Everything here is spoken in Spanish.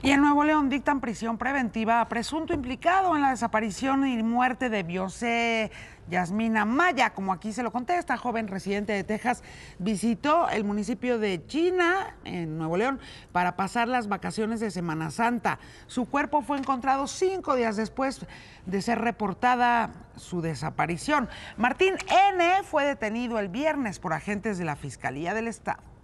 Y en Nuevo León dictan prisión preventiva a presunto implicado en la desaparición y muerte de Biose Yasmina Maya, como aquí se lo contesta, joven residente de Texas, visitó el municipio de China, en Nuevo León, para pasar las vacaciones de Semana Santa. Su cuerpo fue encontrado cinco días después de ser reportada su desaparición. Martín N. fue detenido el viernes por agentes de la Fiscalía del Estado.